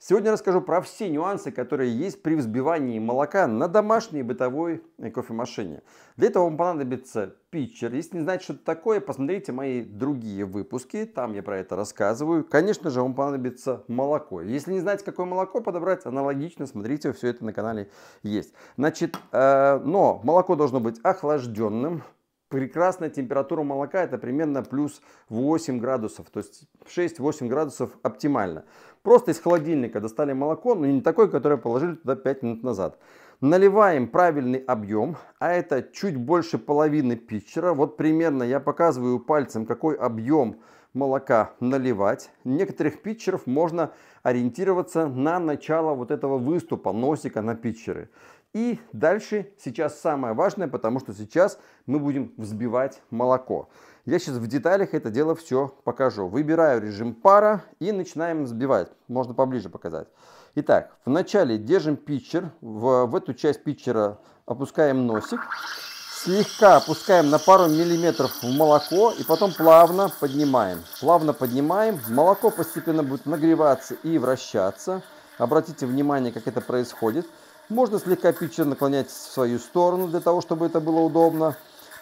Сегодня расскажу про все нюансы, которые есть при взбивании молока на домашней бытовой э, кофемашине. Для этого вам понадобится питчер. Если не знаете, что это такое, посмотрите мои другие выпуски, там я про это рассказываю. Конечно же, вам понадобится молоко. Если не знаете, какое молоко подобрать, аналогично смотрите, все это на канале есть. Значит, э, но молоко должно быть охлажденным, прекрасная температура молока это примерно плюс 8 градусов, то есть 6-8 градусов оптимально. Просто из холодильника достали молоко, но ну, не такое, которое положили туда 5 минут назад. Наливаем правильный объем, а это чуть больше половины питчера. Вот примерно я показываю пальцем, какой объем молока наливать. Некоторых питчеров можно ориентироваться на начало вот этого выступа носика на питчеры. И дальше сейчас самое важное, потому что сейчас мы будем взбивать молоко. Я сейчас в деталях это дело все покажу. Выбираю режим пара и начинаем взбивать. Можно поближе показать. Итак, вначале держим питчер. В, в эту часть питчера опускаем носик. Слегка опускаем на пару миллиметров в молоко и потом плавно поднимаем. Плавно поднимаем, молоко постепенно будет нагреваться и вращаться. Обратите внимание, как это происходит. Можно слегка питчер наклонять в свою сторону для того, чтобы это было удобно.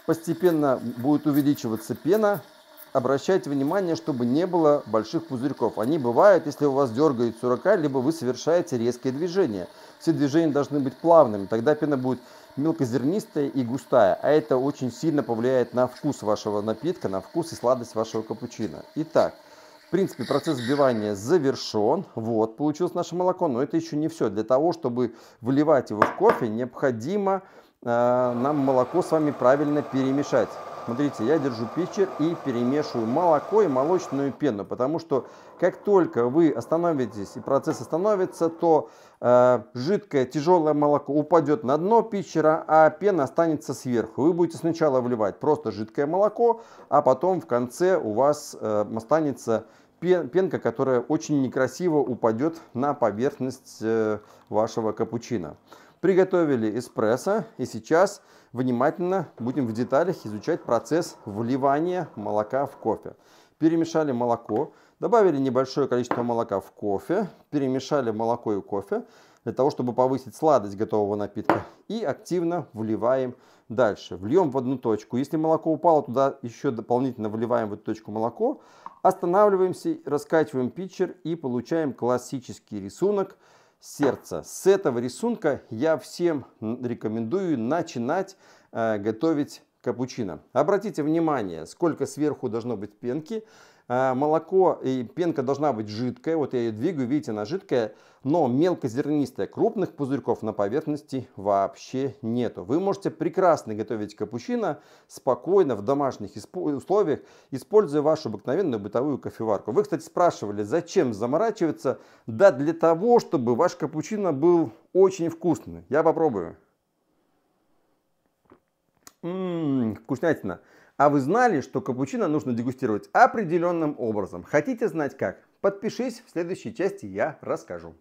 Постепенно будет увеличиваться пена, обращайте внимание, чтобы не было больших пузырьков. Они бывают, если у вас дергает сурака, либо вы совершаете резкие движения. Все движения должны быть плавными, тогда пена будет мелкозернистая и густая, а это очень сильно повлияет на вкус вашего напитка, на вкус и сладость вашего капучино. Итак, в принципе, процесс взбивания завершен. Вот, получилось наше молоко, но это еще не все. Для того, чтобы выливать его в кофе, необходимо э, нам молоко с вами правильно перемешать. Смотрите, я держу питчер и перемешиваю молоко и молочную пену, потому что как только вы остановитесь и процесс остановится, то э, жидкое тяжелое молоко упадет на дно питчера, а пена останется сверху. Вы будете сначала вливать просто жидкое молоко, а потом в конце у вас э, останется пенка, которая очень некрасиво упадет на поверхность э, вашего капучино. Приготовили эспрессо и сейчас внимательно будем в деталях изучать процесс вливания молока в кофе. Перемешали молоко, добавили небольшое количество молока в кофе, перемешали молоко и кофе для того, чтобы повысить сладость готового напитка и активно вливаем дальше. Вльем в одну точку. Если молоко упало, туда еще дополнительно вливаем в эту точку молоко. Останавливаемся, раскачиваем питчер и получаем классический рисунок – сердца. С этого рисунка я всем рекомендую начинать э, готовить капучино. Обратите внимание, сколько сверху должно быть пенки. Э, молоко и пенка должна быть жидкая, вот я ее двигаю, видите, она жидкая, но мелкозернистая, крупных пузырьков на поверхности вообще нету. Вы можете прекрасно готовить капучино спокойно в домашних условиях, используя вашу обыкновенную бытовую кофеварку. Вы, кстати, спрашивали, зачем заморачиваться? Да для того, чтобы ваш капучино был очень вкусный. Я попробую. Ммм, вкуснятина. А вы знали, что капучино нужно дегустировать определенным образом? Хотите знать как? Подпишись, в следующей части я расскажу.